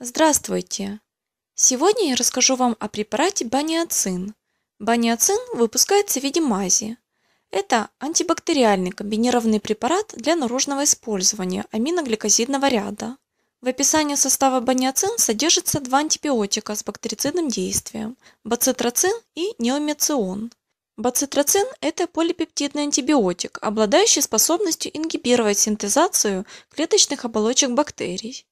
Здравствуйте! Сегодня я расскажу вам о препарате баниацин. Баниацин выпускается в виде мази. Это антибактериальный комбинированный препарат для наружного использования аминогликозидного ряда. В описании состава баниоцин содержится два антибиотика с бактерицидным действием – бацитроцин и неомецион. Бацитроцин – это полипептидный антибиотик, обладающий способностью ингибировать синтезацию клеточных оболочек бактерий.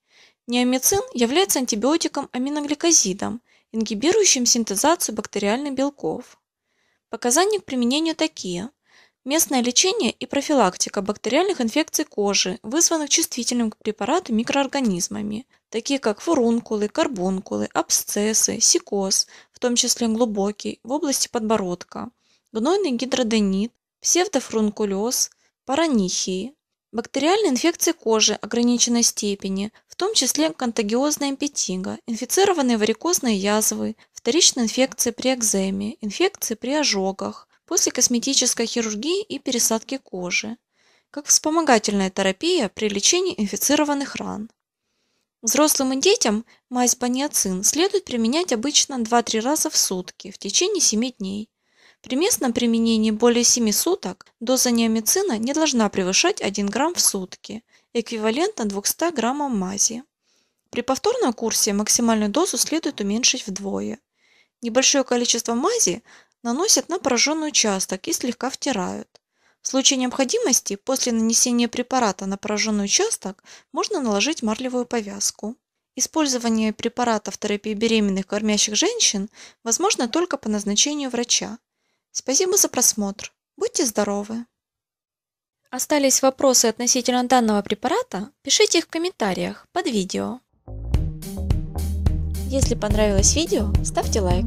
Неомицин является антибиотиком аминогликозидом, ингибирующим синтезацию бактериальных белков. Показания к применению такие. Местное лечение и профилактика бактериальных инфекций кожи, вызванных чувствительным к препарату микроорганизмами, такие как фурункулы, карбункулы, абсцессы, сикоз, в том числе глубокий, в области подбородка, гнойный гидроденит, псевдофрункулез, паранихии, бактериальные инфекции кожи ограниченной степени, в том числе контагиозная импетига, инфицированные варикозные язвы, вторичные инфекции при экземе, инфекции при ожогах, после косметической хирургии и пересадки кожи, как вспомогательная терапия при лечении инфицированных ран. Взрослым и детям мазь паниацин следует применять обычно 2-3 раза в сутки в течение 7 дней. При местном применении более 7 суток доза неомицина не должна превышать 1 грамм в сутки, эквивалентно 200 граммам мази. При повторном курсе максимальную дозу следует уменьшить вдвое. Небольшое количество мази наносят на пораженный участок и слегка втирают. В случае необходимости после нанесения препарата на пораженный участок можно наложить марлевую повязку. Использование препарата в терапии беременных кормящих женщин возможно только по назначению врача. Спасибо за просмотр. Будьте здоровы! Остались вопросы относительно данного препарата? Пишите их в комментариях под видео. Если понравилось видео, ставьте лайк.